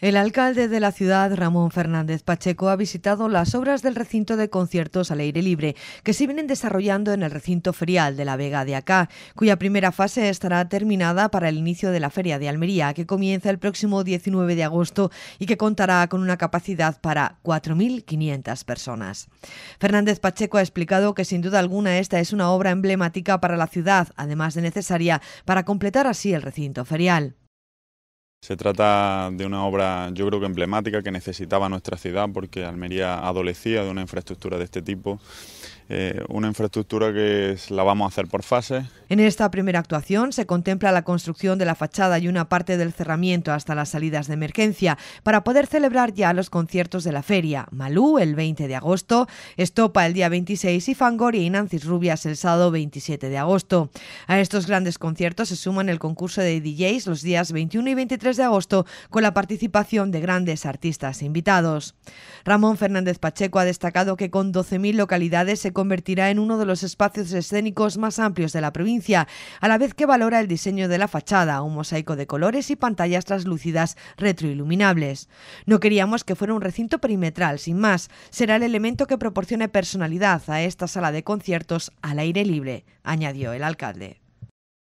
El alcalde de la ciudad, Ramón Fernández Pacheco, ha visitado las obras del recinto de conciertos al aire libre que se vienen desarrollando en el recinto ferial de la Vega de Acá, cuya primera fase estará terminada para el inicio de la Feria de Almería, que comienza el próximo 19 de agosto y que contará con una capacidad para 4.500 personas. Fernández Pacheco ha explicado que sin duda alguna esta es una obra emblemática para la ciudad, además de necesaria para completar así el recinto ferial. Se trata de una obra, yo creo que emblemática, que necesitaba nuestra ciudad porque Almería adolecía de una infraestructura de este tipo. Eh, una infraestructura que la vamos a hacer por fases. En esta primera actuación se contempla la construcción de la fachada y una parte del cerramiento hasta las salidas de emergencia para poder celebrar ya los conciertos de la feria. Malú el 20 de agosto, Estopa el día 26 y Fangoria y Nancy Rubias el sábado 27 de agosto. A estos grandes conciertos se suman el concurso de DJs los días 21 y 23 de agosto con la participación de grandes artistas invitados. Ramón Fernández Pacheco ha destacado que con 12.000 localidades se convertirá en uno de los espacios escénicos más amplios de la provincia, a la vez que valora el diseño de la fachada, un mosaico de colores y pantallas traslúcidas retroiluminables. No queríamos que fuera un recinto perimetral, sin más, será el elemento que proporcione personalidad a esta sala de conciertos al aire libre, añadió el alcalde.